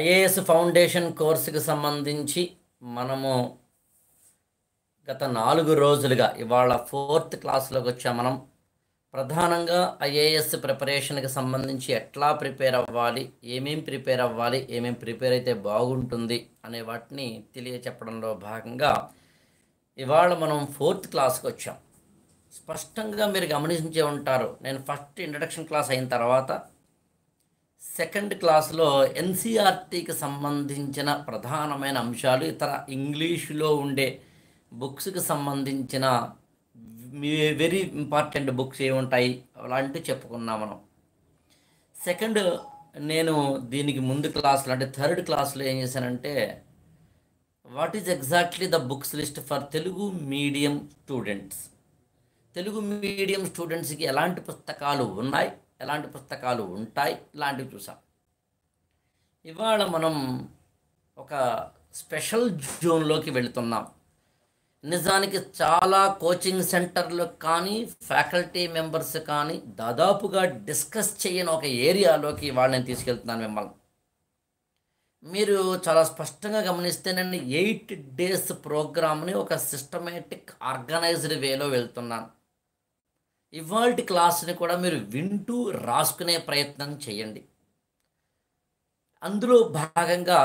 IAS foundation కోర్సుకి సంబంధించి మనము గత నాలుగు రోజులుగా ఇవాళ ఫోర్త్ క్లాస్లోకి వచ్చా మనం ప్రధానంగా ఐఏఎస్ ప్రిపరేషన్కి సంబంధించి ఎట్లా ప్రిపేర్ అవ్వాలి ఏమేం ప్రిపేర్ అవ్వాలి ఏమేం ప్రిపేర్ అయితే బాగుంటుంది అనే వాటిని తెలియచెప్పడంలో భాగంగా ఇవాళ మనం ఫోర్త్ క్లాస్కి వచ్చాం స్పష్టంగా మీరు గమనించే ఉంటారు నేను ఫస్ట్ ఇంట్రడక్షన్ క్లాస్ అయిన తర్వాత సెకండ్ క్లాస్లో ఎన్సీఆర్టీకి సంబంధించిన ప్రధానమైన అంశాలు ఇతర ఇంగ్లీషులో ఉండే బుక్స్కి సంబంధించిన వెరీ ఇంపార్టెంట్ బుక్స్ ఏముంటాయి అలాంటివి చెప్పుకున్నాం మనం సెకండ్ నేను దీనికి ముందు క్లాస్లో అంటే థర్డ్ క్లాస్లో ఏం చేశానంటే what is exactly the books list for Telugu medium students Telugu medium స్టూడెంట్స్కి ఎలాంటి పుస్తకాలు ఉన్నాయి ఎలాంటి పుస్తకాలు ఉంటాయి ఇలాంటివి చూసాం ఇవాళ మనం ఒక స్పెషల్ జోన్లోకి వెళుతున్నాం నిజానికి చాలా కోచింగ్ సెంటర్లు కానీ ఫ్యాకల్టీ మెంబర్స్ కానీ దాదాపుగా డిస్కస్ చేయని ఒక ఏరియాలోకి ఇవాళ నేను తీసుకెళ్తున్నాను మిమ్మల్ని మీరు చాలా స్పష్టంగా గమనిస్తే నేను ఎయిట్ డేస్ ప్రోగ్రామ్ని ఒక సిస్టమేటిక్ ఆర్గనైజ్డ్ వేలో వెళ్తున్నాను ఇవాల్టి క్లాస్ని కూడా మీరు వింటూ రాసుకునే ప్రయత్నం చేయండి అందులో భాగంగా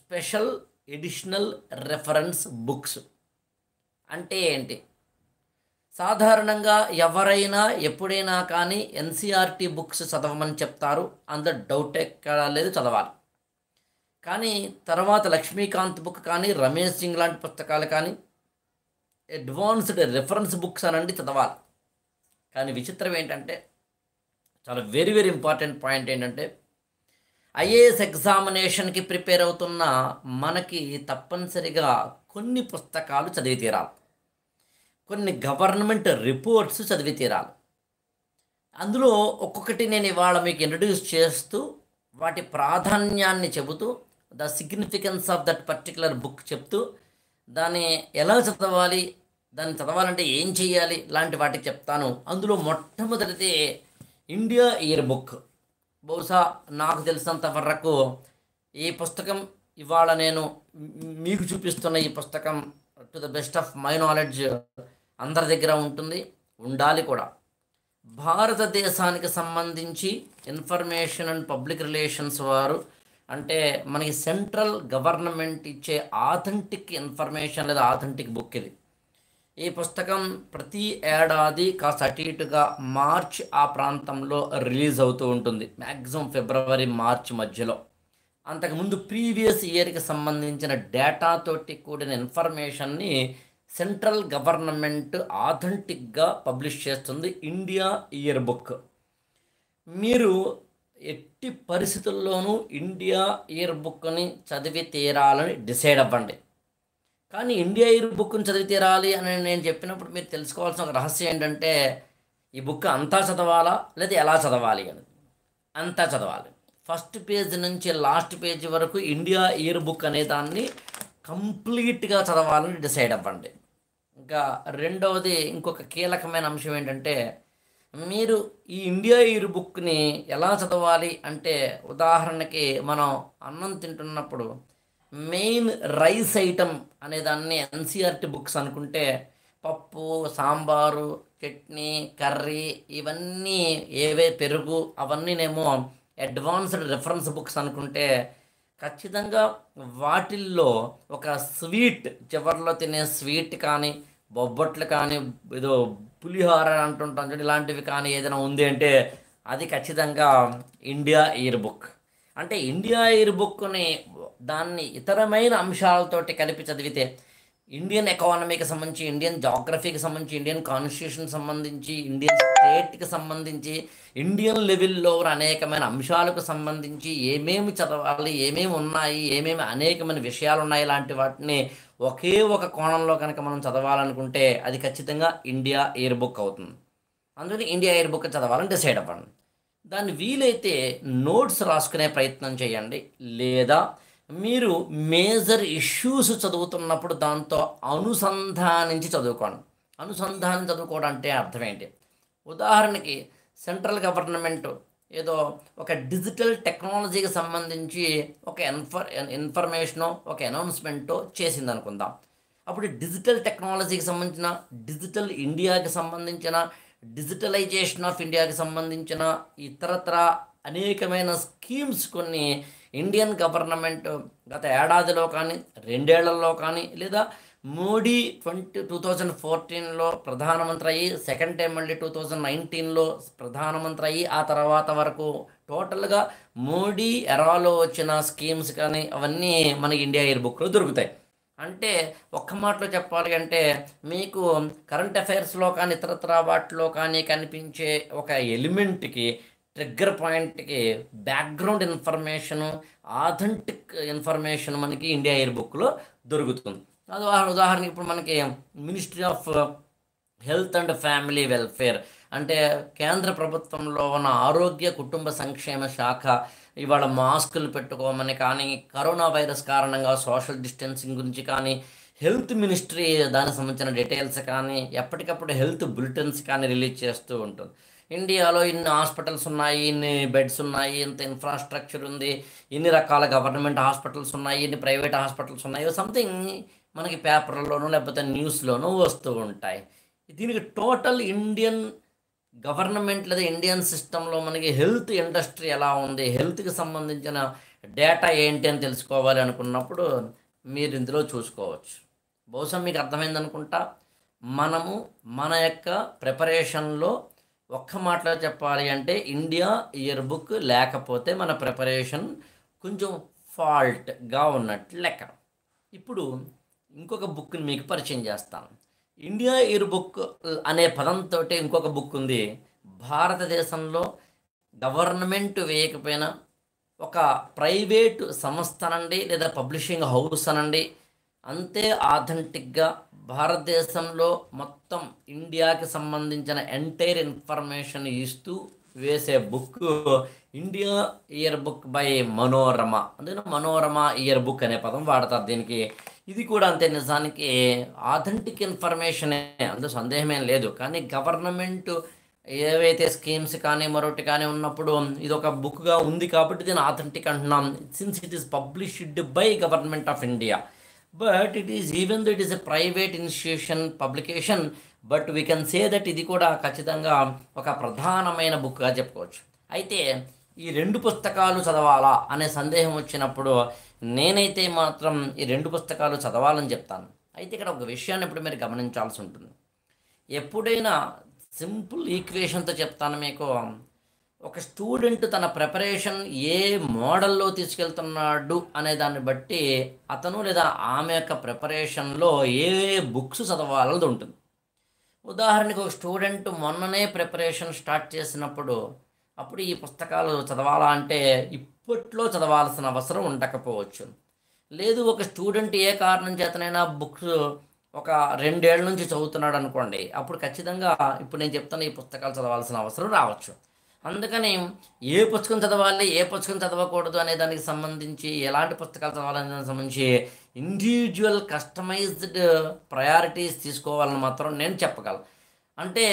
స్పెషల్ ఎడిషనల్ రెఫరెన్స్ బుక్స్ అంటే ఏంటి సాధారణంగా ఎవరైనా ఎప్పుడైనా కానీ ఎన్సిఆర్టీ బుక్స్ చదవమని చెప్తారు అంత డౌట్ ఎక్కడా లేదు చదవాలి కానీ తర్వాత లక్ష్మీకాంత్ బుక్ కానీ రమేష్ సింగ్ లాంటి పుస్తకాలు కానీ అడ్వాన్స్డ్ రెఫరెన్స్ బుక్స్ అనండి చదవాలి కానీ విచిత్రం ఏంటంటే చాలా వెరీ వెరీ ఇంపార్టెంట్ పాయింట్ ఏంటంటే ఐఏఎస్ ఎగ్జామినేషన్కి ప్రిపేర్ అవుతున్న మనకి తప్పనిసరిగా కొన్ని పుస్తకాలు చదివి తీరాలి కొన్ని గవర్నమెంట్ రిపోర్ట్స్ చదివి తీరాలి అందులో ఒక్కొక్కటి నేను ఇవాళ మీకు ఇంట్రడ్యూస్ చేస్తూ వాటి ప్రాధాన్యాన్ని చెబుతూ the significance of that particular book చెప్తూ దాన్ని ఎలా చదవాలి దాన్ని చదవాలంటే ఏం చేయాలి లాంటి వాటికి చెప్తాను అందులో మొట్టమొదటిది ఇండియా ఇయర్ బుక్ బహుశా నాకు తెలిసినంత వరకు ఈ పుస్తకం ఇవాళ నేను మీకు చూపిస్తున్న ఈ పుస్తకం to the best of my knowledge అందరి దగ్గర ఉంటుంది ఉండాలి కూడా భారతదేశానికి సంబంధించి ఇన్ఫర్మేషన్ అండ్ పబ్లిక్ రిలేషన్స్ వారు అంటే మనకి సెంట్రల్ గవర్నమెంట్ ఇచ్చే ఆథెంటిక్ ఇన్ఫర్మేషన్ లేదా ఆథెంటిక్ బుక్ ఇది ఈ పుస్తకం ప్రతి ఏడాది కాస్త అటు ఇటుగా మార్చ్ ఆ ప్రాంతంలో రిలీజ్ అవుతూ ఉంటుంది మ్యాక్సిమం ఫిబ్రవరి మార్చ్ మధ్యలో అంతకుముందు ప్రీవియస్ ఇయర్కి సంబంధించిన డేటాతోటి కూడిన ఇన్ఫర్మేషన్ని సెంట్రల్ గవర్నమెంట్ ఆథెంటిక్గా పబ్లిష్ చేస్తుంది ఇండియా ఇయర్ బుక్ మీరు ఎట్టి పరిస్థితుల్లోనూ ఇండియా ఇయర్ బుక్ని చదివి తీరాలని డిసైడ్ అవ్వండి కానీ ఇండియా ఇరు బుక్ను చదివి తీరాలి అని నేను చెప్పినప్పుడు మీరు తెలుసుకోవాల్సిన ఒక రహస్యం ఏంటంటే ఈ బుక్ అంతా చదవాలా లేదా ఎలా చదవాలి అని అంతా చదవాలి ఫస్ట్ పేజ్ నుంచి లాస్ట్ పేజ్ వరకు ఇండియా ఇయర్ బుక్ అనే దాన్ని కంప్లీట్గా చదవాలని డిసైడ్ అవ్వండి ఇంకా రెండవది ఇంకొక కీలకమైన అంశం ఏంటంటే మీరు ఈ ఇండియా ఇయర్ బుక్ని ఎలా చదవాలి అంటే ఉదాహరణకి మనం అన్నం తింటున్నప్పుడు మెయిన్ రైస్ ఐటమ్ అనేదాన్ని ఎన్సిఆర్టీ బుక్స్ అనుకుంటే పప్పు సాంబారు చట్నీ కర్రీ ఇవన్నీ ఏవే పెరుగు అవన్నీనేమో అడ్వాన్స్డ్ రెఫరెన్స్ బుక్స్ అనుకుంటే ఖచ్చితంగా వాటిల్లో ఒక స్వీట్ చివరిలో తినే స్వీట్ కానీ బొబ్బట్లు కానీ ఏదో పులిహోర అంటుంటాం చూడండి ఇలాంటివి కానీ ఏదైనా ఉంది అంటే అది ఖచ్చితంగా ఇండియా ఇయర్ బుక్ అంటే ఇండియా ఇయర్ బుక్ని దాన్ని ఇతరమైన అంశాలతోటి కలిపి చదివితే ఇండియన్ ఎకానమీకి సంబంధించి ఇండియన్ జాగ్రఫీకి సంబంధించి ఇండియన్ కాన్స్టిట్యూషన్ సంబంధించి ఇండియన్ స్టేట్కి సంబంధించి ఇండియన్ లెవెల్లో అనేకమైన అంశాలకు సంబంధించి ఏమేమి చదవాలి ఏమేమి ఉన్నాయి ఏమేమి అనేకమైన విషయాలు ఉన్నాయి ఇలాంటి వాటిని ఒకే ఒక కోణంలో కనుక మనం చదవాలనుకుంటే అది ఖచ్చితంగా ఇండియా ఎయిర్ బుక్ అవుతుంది అందుకని ఇండియా ఎయిర్ బుక్ చదవాలని డిసైడ్ అవ్వండి దాన్ని వీలైతే నోట్స్ రాసుకునే ప్రయత్నం చేయండి లేదా మీరు మేజర్ ఇష్యూస్ చదువుతున్నప్పుడు దాంతో అనుసంధానించి చదువుకోండి అనుసంధానం చదువుకోవడం అంటే అర్థమేంటి ఉదాహరణకి సెంట్రల్ గవర్నమెంట్ ఏదో ఒక డిజిటల్ టెక్నాలజీకి సంబంధించి ఒక ఇన్ఫర్ ఇన్ఫర్మేషను ఒక అనౌన్స్మెంటో చేసింది అనుకుందాం అప్పుడు డిజిటల్ టెక్నాలజీకి సంబంధించిన డిజిటల్ ఇండియాకి సంబంధించిన డిజిటలైజేషన్ ఆఫ్ ఇండియాకి సంబంధించిన ఇతరత్ర అనేకమైన స్కీమ్స్ కొన్ని ఇండియన్ గవర్నమెంట్ గత ఏడాదిలో కానీ రెండేళ్లలో కానీ లేదా మోడీ ట్వంటీ టూ థౌజండ్ ఫోర్టీన్లో ప్రధానమంత్రి అయ్యి సెకండ్ టైం మళ్ళీ టూ థౌజండ్ నైన్టీన్లో ప్రధానమంత్రి అయ్యి ఆ తర్వాత వరకు టోటల్గా మోడీ ఎరాలో వచ్చిన స్కీమ్స్ కానీ అవన్నీ మనకి ఇండియా ఎయిర్ బుక్లో దొరుకుతాయి అంటే ఒక్క మాటలో చెప్పాలి అంటే మీకు కరెంట్ అఫైర్స్లో కానీ ఇతరత్ర వాటిలో కానీ కనిపించే ఒక ఎలిమెంట్కి ట్రిగ్గర్ పాయింట్కి బ్యాక్గ్రౌండ్ ఇన్ఫర్మేషను ఆథెంటిక్ ఇన్ఫర్మేషన్ మనకి ఇండియా ఎయిర్ బుక్లో దొరుకుతుంది అది ఉదాహరణకి ఇప్పుడు మనకి ministry of health and family welfare అంటే కేంద్ర ప్రభుత్వంలో ఉన్న ఆరోగ్య కుటుంబ సంక్షేమ శాఖ ఇవాళ మాస్కులు పెట్టుకోమని కానీ కరోనా వైరస్ కారణంగా సోషల్ డిస్టెన్సింగ్ గురించి కానీ హెల్త్ మినిస్ట్రీ దానికి సంబంధించిన డీటెయిల్స్ కానీ ఎప్పటికప్పుడు హెల్త్ బులెటిన్స్ కానీ రిలీజ్ చేస్తూ ఉంటుంది ఇండియాలో ఇన్ని హాస్పిటల్స్ ఉన్నాయి ఇన్ని బెడ్స్ ఉన్నాయి ఇంత ఇన్ఫ్రాస్ట్రక్చర్ ఉంది ఇన్ని రకాల గవర్నమెంట్ హాస్పిటల్స్ ఉన్నాయి ఇన్ని ప్రైవేట్ హాస్పిటల్స్ ఉన్నాయి సంథింగ్ మనకి పేపర్లోనూ లేకపోతే న్యూస్లోనూ వస్తూ ఉంటాయి దీనికి టోటల్ ఇండియన్ గవర్నమెంట్ లేదా ఇండియన్ సిస్టంలో మనకి హెల్త్ ఇండస్ట్రీ ఎలా ఉంది హెల్త్కి సంబంధించిన డేటా ఏంటి అని తెలుసుకోవాలి అనుకున్నప్పుడు మీరు ఇందులో చూసుకోవచ్చు బహుశా మీకు అర్థమైంది అనుకుంటా మనము మన యొక్క ప్రిపరేషన్లో ఒక్క మాటలో చెప్పాలి అంటే ఇండియా ఇయర్ బుక్ లేకపోతే మన ప్రిపరేషన్ కొంచెం ఫాల్ట్గా ఉన్నట్లు లెక్క ఇప్పుడు ఇంకొక బుక్ని మీకు పరిచయం చేస్తాను ఇండియా ఇయర్ బుక్ అనే పదంతో ఇంకొక బుక్ ఉంది భారతదేశంలో గవర్నమెంట్ వేయకపోయినా ఒక ప్రైవేటు సంస్థ అనండి లేదా పబ్లిషింగ్ హౌస్ అనండి అంతే ఆథెంటిక్గా భారతదేశంలో మొత్తం ఇండియాకి సంబంధించిన ఎంటైర్ ఇన్ఫర్మేషన్ ఇస్తూ వేసే book India year book by Manorama అందుకని మనోరమ ఇయర్ బుక్ అనే పదం వాడతారు దీనికి ఇది కూడా అంతే నిజానికి ఆథెంటిక్ ఇన్ఫర్మేషనే అందులో సందేహమేం లేదు కానీ గవర్నమెంట్ ఏవైతే స్కీమ్స్ కానీ మరొకటి కానీ ఉన్నప్పుడు ఇది ఒక బుక్గా ఉంది కాబట్టి దీని ఆథెంటిక్ అంటున్నాం since it is published by government of India but it is even though it is a private institution publication but we can say that ఇది కూడా ఖచ్చితంగా ఒక ప్రధానమైన బుక్గా చెప్పుకోవచ్చు అయితే ఈ రెండు పుస్తకాలు చదవాలా అనే సందేహం వచ్చినప్పుడు నేనైతే మాత్రం ఈ రెండు పుస్తకాలు చదవాలని చెప్తాను అయితే ఇక్కడ ఒక విషయాన్ని ఇప్పుడు మీరు గమనించాల్సి ఉంటుంది ఎప్పుడైనా సింపుల్ ఈక్వేషన్తో చెప్తాను మీకు ఒక స్టూడెంట్ తన ప్రిపరేషన్ ఏ మోడల్లో తీసుకెళ్తున్నాడు అనే దాన్ని బట్టి అతను లేదా ఆమె యొక్క ప్రిపరేషన్లో ఏ బుక్స్ చదవాలన్నది ఉంటుంది ఉదాహరణకు ఒక స్టూడెంట్ మొన్ననే ప్రిపరేషన్ స్టార్ట్ చేసినప్పుడు అప్పుడు ఈ పుస్తకాలు చదవాలా అంటే ఇప్పట్లో చదవాల్సిన అవసరం ఉండకపోవచ్చు లేదు ఒక స్టూడెంట్ ఏ కారణం చేతనైనా బుక్స్ ఒక రెండేళ్ల నుంచి చదువుతున్నాడు అనుకోండి అప్పుడు ఖచ్చితంగా ఇప్పుడు నేను చెప్తాను ఈ పుస్తకాలు చదవాల్సిన అవసరం రావచ్చు అందుకని ఏ పుస్తకం చదవాలి ఏ పుస్తకం చదవకూడదు అనే దానికి సంబంధించి ఎలాంటి పుస్తకాలు చదవాలనే దానికి సంబంధించి ఇండివిజువల్ కస్టమైజ్డ్ ప్రయారిటీస్ తీసుకోవాలని మాత్రం నేను చెప్పగలను అంటే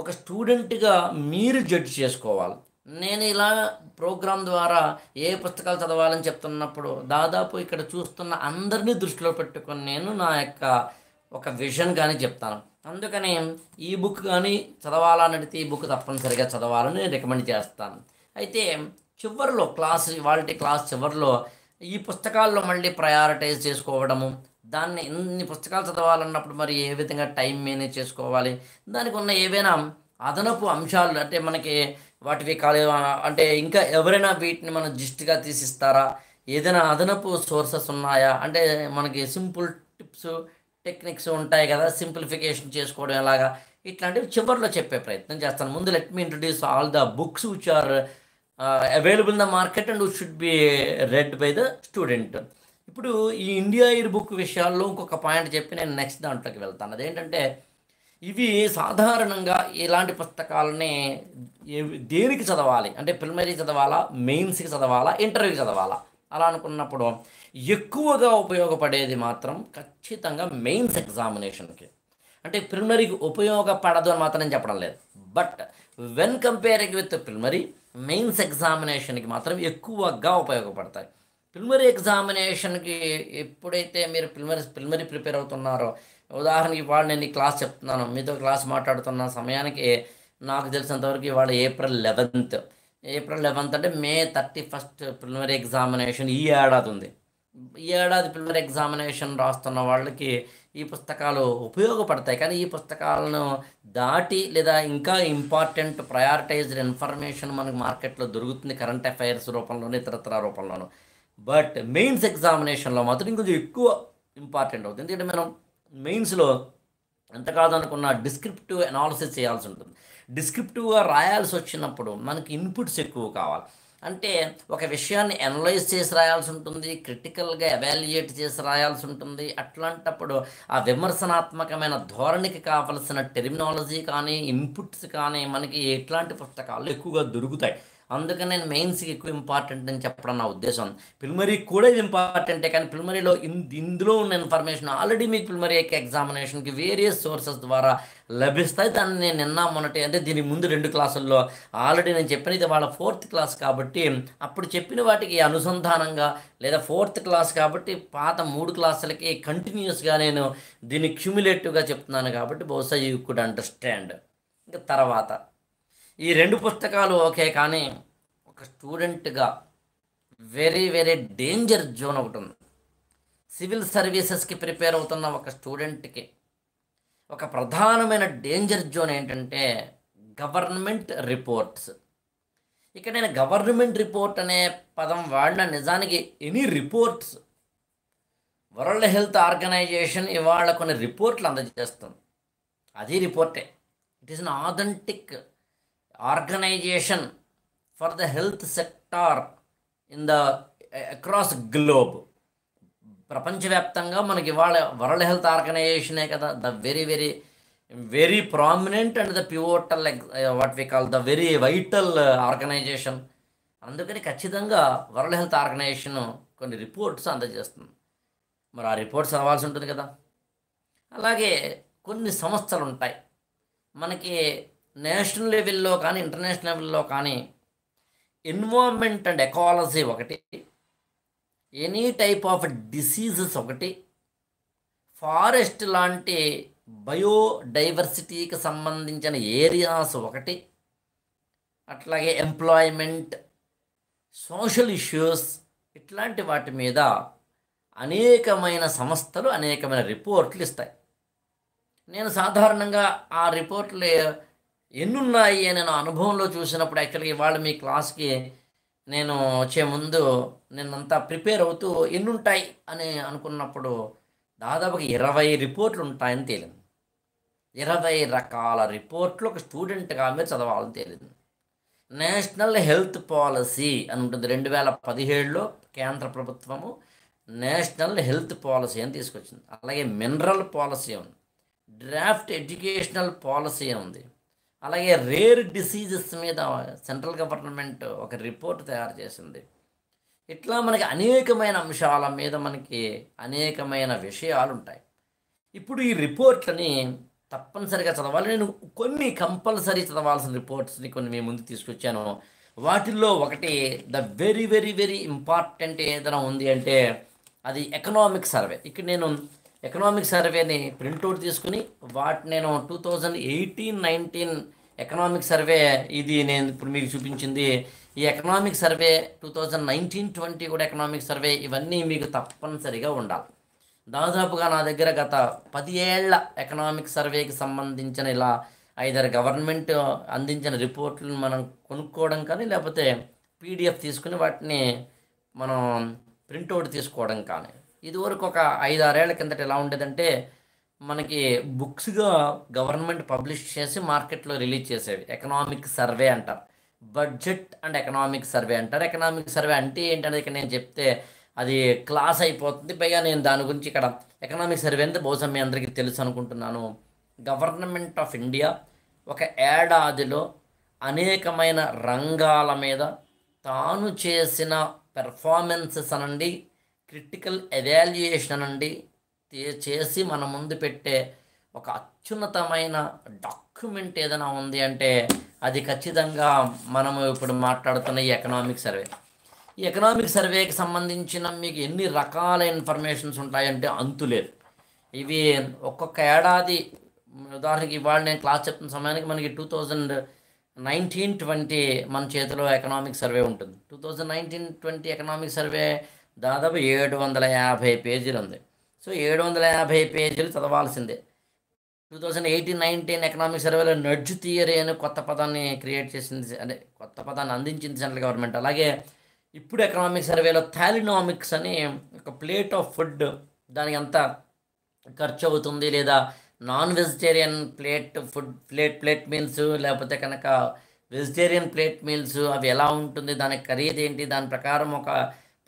ఒక స్టూడెంట్గా మీరు జడ్జ్ చేసుకోవాలి నేను ఇలా ప్రోగ్రాం ద్వారా ఏ పుస్తకాలు చదవాలని చెప్తున్నప్పుడు దాదాపు ఇక్కడ చూస్తున్న అందరినీ దృష్టిలో పెట్టుకొని నేను నా యొక్క ఒక విషన్ కానీ చెప్తాను అందుకనే ఈ బుక్ కానీ చదవాలన్నట్టు ఈ బుక్ తప్పనిసరిగా చదవాలని రికమెండ్ చేస్తాను అయితే చివరిలో క్లాస్ ఇవాళ క్లాస్ చివరిలో ఈ పుస్తకాల్లో మళ్ళీ ప్రయారిటైజ్ చేసుకోవడము దాన్ని ఎన్ని పుస్తకాలు చదవాలన్నప్పుడు మరి ఏ విధంగా టైం మేనేజ్ చేసుకోవాలి దానికి ఉన్న ఏవైనా అదనపు అంశాలు అంటే మనకి వాటివి కాలే అంటే ఇంకా ఎవరైనా వీటిని మనం జిస్ట్గా తీసిస్తారా ఏదైనా అదనపు సోర్సెస్ ఉన్నాయా అంటే మనకి సింపుల్ టిప్స్ టెక్నిక్స్ ఉంటాయి కదా సింప్లిఫికేషన్ చేసుకోవడం ఎలాగా ఇట్లాంటివి చివరిలో చెప్పే ప్రయత్నం చేస్తాను ముందు let me introduce all the books which are available in the market and should be read by the student ఇప్పుడు ఈ ఇండియా ఇయర్ బుక్ విషయాల్లో ఇంకొక పాయింట్ చెప్పి నేను నెక్స్ట్ దాంట్లోకి వెళ్తాను అదేంటంటే ఇవి సాధారణంగా ఇలాంటి పుస్తకాలని దేనికి చదవాలి అంటే ప్రిమరీ చదవాలా మెయిన్స్కి చదవాలా ఇంటర్వ్యూకి చదవాలా అలా అనుకున్నప్పుడు ఎక్కువగా ఉపయోగపడేది మాత్రం ఖచ్చితంగా మెయిన్స్ ఎగ్జామినేషన్కి అంటే ప్రిలిమినరీకి ఉపయోగపడదు అని మాత్రం చెప్పడం లేదు but when comparing with preliminary mains ఎగ్జామినేషన్కి మాత్రం ఎక్కువగా ఉపయోగపడతాయి ప్రిలిమినరీ ఎగ్జామినేషన్కి ఎప్పుడైతే మీరు ప్రిమరీ ప్రిలిమినరీ ప్రిపేర్ అవుతున్నారో ఉదాహరణకి వాళ్ళు నేను ఈ క్లాస్ చెప్తున్నాను మీతో క్లాస్ మాట్లాడుతున్న సమయానికి నాకు తెలిసినంతవరకు ఇవాళ ఏప్రిల్ లెవెన్త్ ఏప్రిల్ లెవెన్త్ అంటే May thirty first preliminary examination ఈ ఏడాది ఉంది ఏడాది పిల్లల ఎగ్జామినేషన్ రాస్తున్న వాళ్ళకి ఈ పుస్తకాలు ఉపయోగపడతాయి కానీ ఈ పుస్తకాలను దాటి లేదా ఇంకా ఇంపార్టెంట్ ప్రయారిటైజ్డ్ ఇన్ఫర్మేషన్ మనకు మార్కెట్లో దొరుకుతుంది కరెంట్ అఫైర్స్ రూపంలోనూ ఇతరతర రూపంలోనూ బట్ మెయిన్స్ ఎగ్జామినేషన్లో మాత్రం ఇంకొంచెం ఎక్కువ ఇంపార్టెంట్ అవుతుంది ఎందుకంటే మనం మెయిన్స్లో ఎంత కాదనుకున్న డిస్క్రిప్టివ్ అనాలిసిస్ చేయాల్సి ఉంటుంది డిస్క్రిప్టివ్గా రాయాల్సి వచ్చినప్పుడు మనకి ఇన్పుట్స్ ఎక్కువ కావాలి అంటే ఒక విషయాన్ని అనలైజ్ చేసి రాయాల్సి ఉంటుంది క్రిటికల్గా ఎవాల్యుయేట్ చేసి రాయాల్సి ఉంటుంది అట్లాంటప్పుడు ఆ విమర్శనాత్మకమైన ధోరణికి కావలసిన టెర్మినాలజీ కానీ ఇన్పుట్స్ కానీ మనకి ఎట్లాంటి పుస్తకాలు ఎక్కువగా దొరుకుతాయి అందుకని నేను మెయిన్స్కి ఎక్కువ ఇంపార్టెంట్ అని చెప్పడం నా ఉద్దేశం ప్రిలిమరీ కూడా ఇది ఇంపార్టెంటే కానీ ప్రిలిమరీలో ఇందులో ఉన్న ఇన్ఫర్మేషన్ ఆల్రెడీ మీకు ప్రిలిమరీ యొక్క ఎగ్జామినేషన్కి వేరియస్ సోర్సెస్ ద్వారా లభిస్తాయి దాన్ని నేను నిన్న మొన్నటి అంటే దీని ముందు రెండు క్లాసుల్లో ఆల్రెడీ నేను చెప్పిన ఇది వాళ్ళ ఫోర్త్ క్లాస్ కాబట్టి అప్పుడు చెప్పిన వాటికి అనుసంధానంగా లేదా ఫోర్త్ క్లాస్ కాబట్టి పాత మూడు క్లాసులకి కంటిన్యూస్గా నేను దీన్ని క్యూములేటివ్గా చెప్తున్నాను కాబట్టి బహుశా యూ కుడ్ అండర్స్టాండ్ ఇంకా తర్వాత ఈ రెండు పుస్తకాలు ఓకే కానీ ఒక స్టూడెంట్గా వెరీ వెరీ డేంజర్ జోన్ ఒకటి ఉంది సివిల్ సర్వీసెస్కి ప్రిపేర్ అవుతున్న ఒక స్టూడెంట్కి ఒక ప్రధానమైన డేంజర్ జోన్ ఏంటంటే గవర్నమెంట్ రిపోర్ట్స్ ఇక్కడ నేను గవర్నమెంట్ రిపోర్ట్ అనే పదం వాడిన నిజానికి any reports world health organization ఇవాళ కొన్ని రిపోర్ట్లు అందజేస్తుంది అది రిపోర్టే it is an authentic organization for the health sector in the across globe ప్రపంచవ్యాప్తంగా మనకి ఇవాళ వరల్డ్ హెల్త్ ఆర్గనైజేషనే కదా the very very very prominent and the pivotal what we call the very vital organization అందుకని ఖచ్చితంగా వరల్డ్ హెల్త్ ఆర్గనైజేషన్ కొన్ని reports అందజేస్తుంది మరి ఆ రిపోర్ట్స్ చదవాల్సి ఉంటుంది కదా అలాగే కొన్ని సంస్థలు ఉంటాయి మనకి నేషనల్ లెవెల్లో కానీ ఇంటర్నేషనల్ లెవెల్లో కానీ ఎన్వైర్న్మెంట్ అండ్ ఎకాలజీ ఒకటి ఎనీ టైప్ ఆఫ్ డిసీజెస్ ఒకటి ఫారెస్ట్ లాంటి బయోడైవర్సిటీకి సంబంధించిన ఏరియాస్ ఒకటి అట్లాగే ఎంప్లాయ్మెంట్ సోషల్ ఇష్యూస్ ఇట్లాంటి వాటి మీద అనేకమైన సంస్థలు అనేకమైన రిపోర్ట్లు ఇస్తాయి నేను సాధారణంగా ఆ రిపోర్ట్లు ఎన్నున్నాయి అని నా అనుభవంలో చూసినప్పుడు యాక్చువల్గా ఇవాళ మీ క్లాస్కి నేను వచ్చే ముందు నిన్నంతా ప్రిపేర్ అవుతూ ఎన్నుంటాయి అని అనుకున్నప్పుడు దాదాపుగా ఇరవై రిపోర్ట్లు ఉంటాయని తేలింది ఇరవై రకాల రిపోర్ట్లు ఒక స్టూడెంట్గా మీరు చదవాలని తేలింది నేషనల్ హెల్త్ పాలసీ అని ఉంటుంది రెండు వేల పదిహేడులో కేంద్ర ప్రభుత్వము నేషనల్ హెల్త్ పాలసీ అని తీసుకొచ్చింది అలాగే మినరల్ పాలసీ ఉంది డ్రాఫ్ట్ ఎడ్యుకేషనల్ పాలసీ ఉంది అలాగే రేర్ డిసీజెస్ మీద సెంట్రల్ గవర్నమెంట్ ఒక రిపోర్ట్ తయారు చేసింది ఇట్లా మనకి అనేకమైన అంశాల మీద మనకి అనేకమైన విషయాలు ఉంటాయి ఇప్పుడు ఈ రిపోర్ట్లని తప్పనిసరిగా చదవాలి నేను కొన్ని కంపల్సరీ చదవాల్సిన రిపోర్ట్స్ని కొన్ని మీ ముందు తీసుకొచ్చాను వాటిల్లో ఒకటి the very very very important ఏదైనా ఉంది అంటే అది ఎకనామిక్ సర్వే ఇక్కడ నేను ఎకనామిక్ సర్వేని ప్రింట్అవుట్ తీసుకుని వాటి నేను two thousand eighteen nineteen economic survey ఇది నేను ఇప్పుడు మీకు చూపించింది ఈ economic survey two thousand nineteen twenty కూడా ఎకనామిక్ సర్వే ఇవన్నీ మీకు తప్పనిసరిగా ఉండాలి దాదాపుగా నా దగ్గర గత పది ఏళ్ల ఎకనామిక్ సర్వేకి సంబంధించిన ఇలా ఐదారు గవర్నమెంట్ అందించిన రిపోర్ట్లను మనం కొనుక్కోవడం కానీ లేకపోతే పీడిఎఫ్ తీసుకుని వాటిని మనం ప్రింట్అవుట్ తీసుకోవడం కానీ ఇదివరకు ఒక ఐదు ఆరేళ్ల కిందట ఎలా ఉండేదంటే మనకి బుక్స్గా గవర్నమెంట్ పబ్లిష్ చేసి మార్కెట్లో రిలీజ్ చేసేవి ఎకనామిక్ సర్వే అంటారు బడ్జెట్ అండ్ ఎకనామిక్ సర్వే అంటారు ఎకనామిక్ సర్వే అంటే ఏంటనేది ఇక్కడ నేను చెప్తే అది క్లాస్ అయిపోతుంది పైగా నేను దాని గురించి ఇక్కడ ఎకనామిక్ సర్వే అంతా బహుశా మీ అందరికీ తెలుసు అనుకుంటున్నాను గవర్నమెంట్ ఆఫ్ ఇండియా ఒక ఏడాదిలో అనేకమైన రంగాల మీద తాను చేసిన పెర్ఫార్మెన్సెస్ అనండి క్రిటికల్ ఎవాల్యుయేషన్ అండి చేసి మన ముందు పెట్టే ఒక అత్యున్నతమైన డాక్యుమెంట్ ఏదైనా ఉంది అంటే అది ఖచ్చితంగా మనము ఇప్పుడు మాట్లాడుతున్న ఈ ఎకనామిక్ సర్వే ఈ ఎకనామిక్ సర్వేకి సంబంధించిన మీకు ఎన్ని రకాల ఇన్ఫర్మేషన్స్ ఉంటాయంటే అంతులేదు ఇవి ఒక్కొక్క ఏడాది ఉదాహరణకి ఇవాళ నేను క్లాస్ చెప్తున్న సమయానికి మనకి టూ థౌజండ్ నైన్టీన్ ట్వంటీ మన చేతిలో ఎకనామిక్ సర్వే ఉంటుంది two thousand nineteen twenty economic survey దాదాపు ఏడు వందల యాభై పేజీలు ఉంది సో ఏడు వందల యాభై పేజీలు చదవాల్సిందే two thousand eighteen nineteen economic సర్వేలో నడ్జ్ థియరీ అనే కొత్త పదాన్ని క్రియేట్ చేసింది అంటే కొత్త పదాన్ని అందించింది సెంట్రల్ గవర్నమెంట్ అలాగే ఇప్పుడు ఎకనామిక్ సర్వేలో థాలినామిక్స్ అని ఒక ప్లేట్ ఆఫ్ ఫుడ్ దానికి ఎంత ఖర్చు అవుతుంది లేదా non vegetarian plate food plate plate meals లేకపోతే కనుక వెజిటేరియన్ ప్లేట్ మీల్స్ అవి ఎలా ఉంటుంది దాని ఖరీదు ఏంటి దాని ప్రకారం ఒక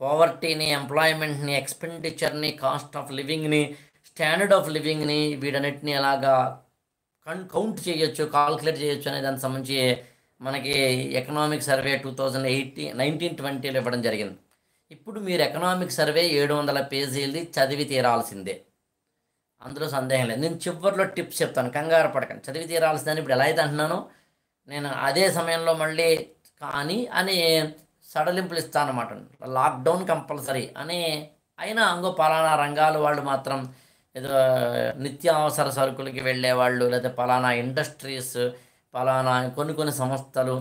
పావర్టీని ఎంప్లాయ్మెంట్ని ఎక్స్పెండిచర్ని కాస్ట్ ఆఫ్ లివింగ్ని స్టాండర్డ్ ఆఫ్ లివింగ్ని వీటన్నిటిని ఎలాగా కన్ కౌంట్ చేయొచ్చు కాల్కులేట్ చేయొచ్చు అనే దానికి సంబంధించి మనకి economic survey two thousand eighteen nineteen ట్వంటీలో ఇవ్వడం జరిగింది ఇప్పుడు మీరు ఎకనామిక్ సర్వే ఏడు వందల పేజీలది చదివి తీరాల్సిందే అందులో సందేహం లేదు నేను చివరిలో టిప్స్ చెప్తాను కంగారు పడకండి చదివి తీరాల్సిందని ఇప్పుడు ఎలా అయితే అంటున్నానో నేను అదే సమయంలో మళ్ళీ కానీ అని సడలింపులు ఇస్తానమాట లాక్డౌన్ కంపల్సరీ అని అయినా అంగో పలానా రంగాలు వాళ్ళు మాత్రం ఏదో నిత్యావసర సరుకులకి వెళ్ళేవాళ్ళు లేదా పలానా ఇండస్ట్రీస్ పలానా కొన్ని కొన్ని సంస్థలు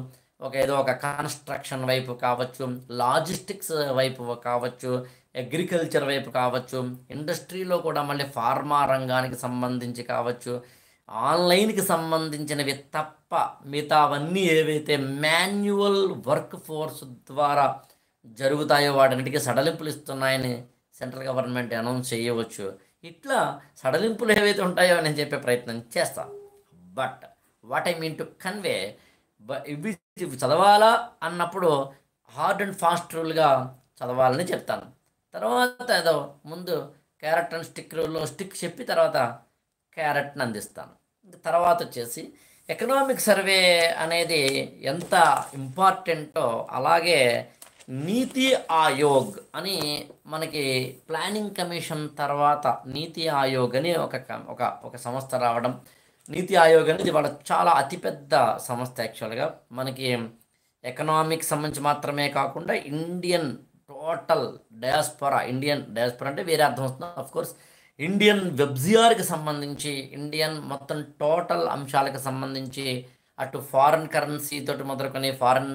ఒక ఏదో ఒక కన్స్ట్రక్షన్ వైపు కావచ్చు లాజిస్టిక్స్ వైపు కావచ్చు అగ్రికల్చర్ వైపు కావచ్చు ఇండస్ట్రీలో కూడా మళ్ళీ ఫార్మా రంగానికి సంబంధించి కావచ్చు ఆన్లైన్కి సంబంధించినవి తప్ప మిగతావన్నీ ఏవైతే మాన్యువల్ వర్క్ ఫోర్స్ ద్వారా జరుగుతాయో వాటన్నిటికీ సడలింపులు ఇస్తున్నాయని సెంట్రల్ గవర్నమెంట్ అనౌన్స్ చేయవచ్చు ఇట్లా సడలింపులు ఏవైతే ఉంటాయో నేను చెప్పే ప్రయత్నం చేస్తాను but what I mean to convey ఇవి చదవాలా అన్నప్పుడు హార్డ్ అండ్ ఫాస్ట్ రూల్గా చదవాలని చెప్తాను తర్వాత ఏదో ముందు క్యారెట్ అండ్ స్టిక్ రూల్లో స్టిక్ చెప్పి తర్వాత క్యారెట్ని అందిస్తాను తర్వాత వచ్చేసి ఎకనామిక్ సర్వే అనేది ఎంత ఇంపార్టెంటో అలాగే నీతి ఆయోగ్ అని మనకి ప్లానింగ్ కమిషన్ తర్వాత నీతి ఆయోగ్ అని ఒక ఒక ఒక సంస్థ రావడం నీతి ఆయోగ్ అనేది వాళ్ళ చాలా అతిపెద్ద సంస్థ యాక్చువల్గా మనకి ఎకనామిక్ సంబంధించి మాత్రమే కాకుండా Indian total diaspora Indian diaspora అంటే వేరే అర్థం వస్తుంది అఫ్ కోర్స్ ఇండియన్ వెబ్జిఆర్కి సంబంధించి ఇండియన్ మొత్తం టోటల్ అంశాలకు సంబంధించి అటు ఫారెన్ కరెన్సీ తోటి మొదలుకొని ఫారెన్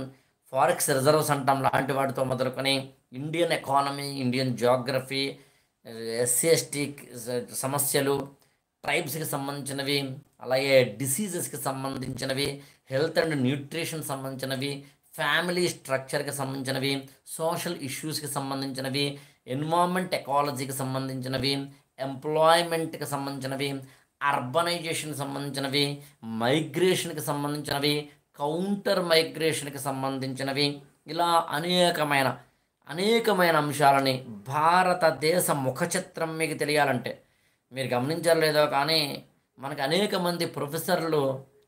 ఫారెక్స్ రిజర్వ్స్ అంటాం లాంటి వాటితో మొదలుకొని Indian economy Indian geography SC ST సమస్యలు ట్రైబ్స్కి సంబంధించినవి అలాగే డిసీజెస్కి సంబంధించినవి హెల్త్ అండ్ న్యూట్రిషన్ సంబంధించినవి ఫ్యామిలీ స్ట్రక్చర్కి సంబంధించినవి సోషల్ ఇష్యూస్కి సంబంధించినవి ఎన్వామెంట్ ఎకాలజీకి సంబంధించినవి ఎంప్లాయ్మెంట్కి సంబంధించినవి అర్బనైజేషన్కి సంబంధించినవి మైగ్రేషన్కి సంబంధించినవి కౌంటర్ మైగ్రేషన్కి సంబంధించినవి ఇలా అనేకమైన అనేకమైన అంశాలని భారతదేశ ముఖచిత్రం మీకు తెలియాలంటే మీరు గమనించలేదో కానీ మనకు అనేక మంది ప్రొఫెసర్లు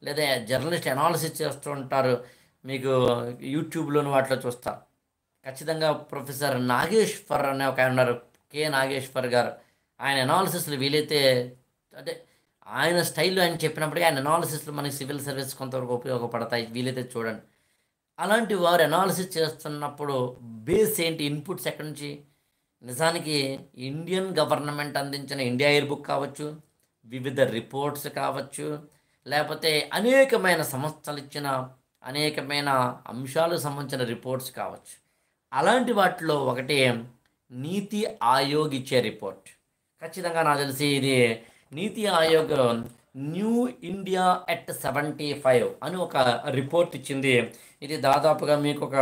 లేదా జర్నలిస్ట్ అనాలిసిస్ చేస్తూ ఉంటారు మీకు యూట్యూబ్లోని వాటిలో చూస్తా ఖచ్చితంగా ప్రొఫెసర్ నాగేశ్వర్ అనే ఒక ఆయన ఉన్నారు కె నాగేశ్వర్ గారు ఆయన అనాలిసిస్లు వీలైతే అంటే ఆయన స్టైల్లో ఆయన చెప్పినప్పటికీ ఆయన అనాలిసిస్లు మనకి సివిల్ సర్వీస్ కొంతవరకు ఉపయోగపడతాయి వీలైతే చూడండి అలాంటి వారు అనాలిసిస్ చేస్తున్నప్పుడు బేస్ ఏంటి ఇన్పుట్స్ ఎక్కడి నుంచి నిజానికి ఇండియన్ గవర్నమెంట్ అందించిన ఇండియా ఎయిర్ బుక్ కావచ్చు వివిధ రిపోర్ట్స్ కావచ్చు లేకపోతే అనేకమైన సంస్థలు ఇచ్చిన అనేకమైన అంశాలకు సంబంధించిన రిపోర్ట్స్ కావచ్చు అలాంటి వాటిలో ఒకటి నీతి ఆయోగ్ ఇచ్చే రిపోర్ట్ ఖచ్చితంగా నాకు తెలిసి ఇది Niti Aayog new India at seventy five అని ఒక రిపోర్ట్ ఇచ్చింది ఇది దాదాపుగా మీకు ఒక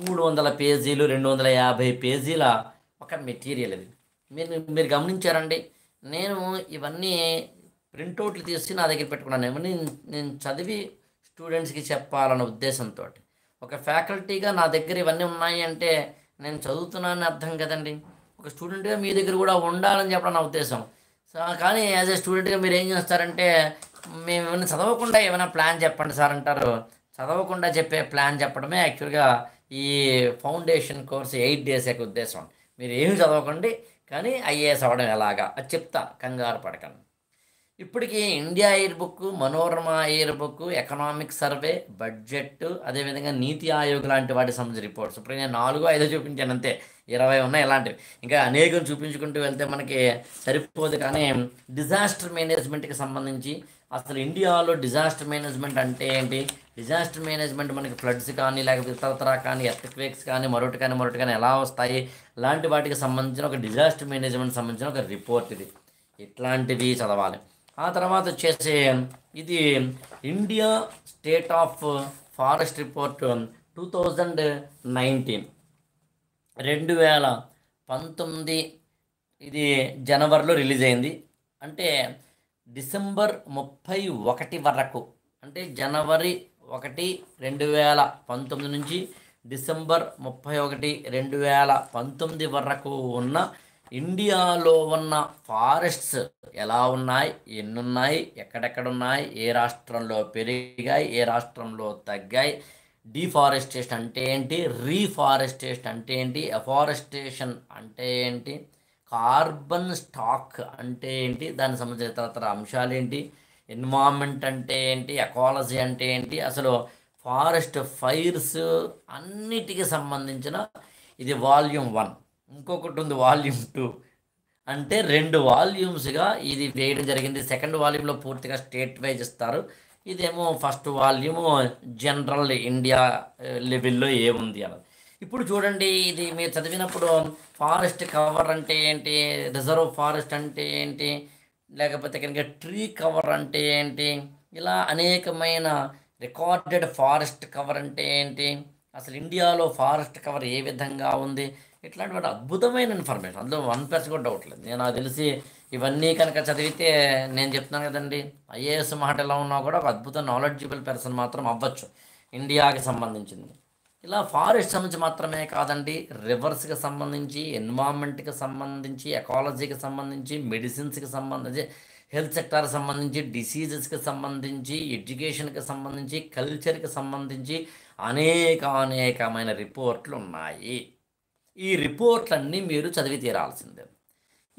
మూడు వందల పేజీలు రెండు వందల యాభై పేజీల ఒక మెటీరియల్ ఇది మీరు మీరు గమనించారండి నేను ఇవన్నీ ప్రింటౌట్లు తీసి నా దగ్గర పెట్టుకున్నాను ఇవన్నీ నేను చదివి స్టూడెంట్స్కి చెప్పాలన్న ఉద్దేశంతో ఒక ఫ్యాకల్టీగా నా దగ్గర ఇవన్నీ ఉన్నాయి అంటే నేను చదువుతున్నానని అర్థం కదండి ఒక స్టూడెంట్గా మీ దగ్గర కూడా ఉండాలని చెప్పడం నా ఉద్దేశం సో కానీ యాజ్ ఏ స్టూడెంట్గా మీరు ఏం చేస్తారంటే మేము ఏమైనా చదవకుండా ఏమైనా ప్లాన్ చెప్పండి సార్ అంటారు చదవకుండా చెప్పే ప్లాన్ చెప్పడమే యాక్చువల్గా ఈ ఫౌండేషన్ కోర్స్ ఎయిట్ డేస్ యొక్క ఉద్దేశం మీరు ఏమి చదవకండి కానీ ఐఏఎస్ అవ్వడం ఎలాగా అది చెప్తా కంగారు పడకండి ఇప్పటికీ India year book Manorama year book economic survey budget అదేవిధంగా నీతి ఆయోగ్ లాంటి వాటికి సంబంధించిన రిపోర్ట్స్ ఇప్పుడు నేను నాలుగు ఐదో చూపించాను అంతే ఇరవై ఉన్నాయి ఇలాంటివి ఇంకా అనేకం చూపించుకుంటూ వెళ్తే మనకి సరిపోదు కానీ డిజాస్టర్ మేనేజ్మెంట్కి సంబంధించి అసలు ఇండియాలో డిజాస్టర్ మేనేజ్మెంట్ అంటే ఏంటి డిజాస్టర్ మేనేజ్మెంట్ మనకి ఫ్లడ్స్ కానీ లేకపోతే ఇతరతర కానీ ఎర్త్క్వేక్స్ కానీ మరొకటి కానీ మరొకటి కానీ ఎలా వస్తాయి లాంటి వాటికి సంబంధించిన ఒక డిజాస్టర్ మేనేజ్మెంట్ సంబంధించిన ఒక రిపోర్ట్ ఇది ఇట్లాంటివి చదవాలి ఆ తర్వాత వచ్చేసి ఇది India state of forest report two thousand nineteen రెండు వేల పంతొమ్మిది ఇది జనవరిలో రిలీజ్ అయింది అంటే డిసెంబర్ ముప్పై ఒకటి వరకు అంటే జనవరి ఒకటి రెండు వేల పంతొమ్మిది నుంచి డిసెంబర్ ముప్పై ఒకటి రెండు వేల పంతొమ్మిది వరకు ఉన్న ఇండియాలో ఉన్న ఫారెస్ట్స్ ఎలా ఉన్నాయి ఎన్నున్నాయి ఎక్కడెక్కడ ఉన్నాయి ఏ రాష్ట్రంలో పెరిగాయి ఏ రాష్ట్రంలో తగ్గాయి డిఫారెస్టేషన్ అంటే ఏంటి రీఫారెస్టేషన్ అంటే ఏంటి ఎఫారెస్టేషన్ అంటే ఏంటి కార్బన్ స్టాక్ అంటే ఏంటి దానికి సంబంధించిన ఇతరతర అంశాలు ఏంటి ఎన్వామెంట్ అంటే ఏంటి ఎకాలజీ అంటే ఏంటి అసలు ఫారెస్ట్ ఫైర్స్ అన్నిటికీ సంబంధించిన ఇది వాల్యూమ్ వన్ ఇంకొకటి ఉంది వాల్యూమ్ టూ అంటే రెండు వాల్యూమ్స్గా ఇది వేయడం జరిగింది సెకండ్ వాల్యూమ్లో పూర్తిగా స్టేట్ వైజ్ ఇస్తారు ఇదేమో ఫస్ట్ వాల్యూమ్ జనరల్ ఇండియా లెవెల్లో ఏముంది అన్నది ఇప్పుడు చూడండి ఇది మీరు చదివినప్పుడు ఫారెస్ట్ కవర్ అంటే ఏంటి రిజర్వ్ ఫారెస్ట్ అంటే ఏంటి లేకపోతే కనుక ట్రీ కవర్ అంటే ఏంటి ఇలా అనేకమైన రికార్డెడ్ ఫారెస్ట్ కవర్ అంటే ఏంటి అసలు ఇండియాలో ఫారెస్ట్ కవర్ ఏ విధంగా ఉంది ఇట్లాంటి వాటి అద్భుతమైన ఇన్ఫర్మేషన్ అందులో వన్ కూడా డౌట్ లేదు నేను నాకు తెలిసి ఇవన్నీ కనుక చదివితే నేను చెప్తున్నాను కదండి ఐఏఎస్ మాట ఎలా ఉన్నా కూడా ఒక అద్భుత నాలెడ్జిబుల్ పర్సన్ మాత్రం అవ్వచ్చు ఇండియాకి సంబంధించింది ఇలా ఫారెస్ట్ సంబంధించి మాత్రమే కాదండి రివర్స్కి సంబంధించి ఎన్వామెంట్కి సంబంధించి ఎకాలజీకి సంబంధించి మెడిసిన్స్కి సంబంధించి హెల్త్ సెక్టార్ సంబంధించి డిసీజెస్కి సంబంధించి ఎడ్యుకేషన్కి సంబంధించి కల్చర్కి సంబంధించి అనేక అనేకమైన రిపోర్ట్లు ఉన్నాయి ఈ రిపోర్ట్లన్నీ మీరు చదివి తీరాల్సిందే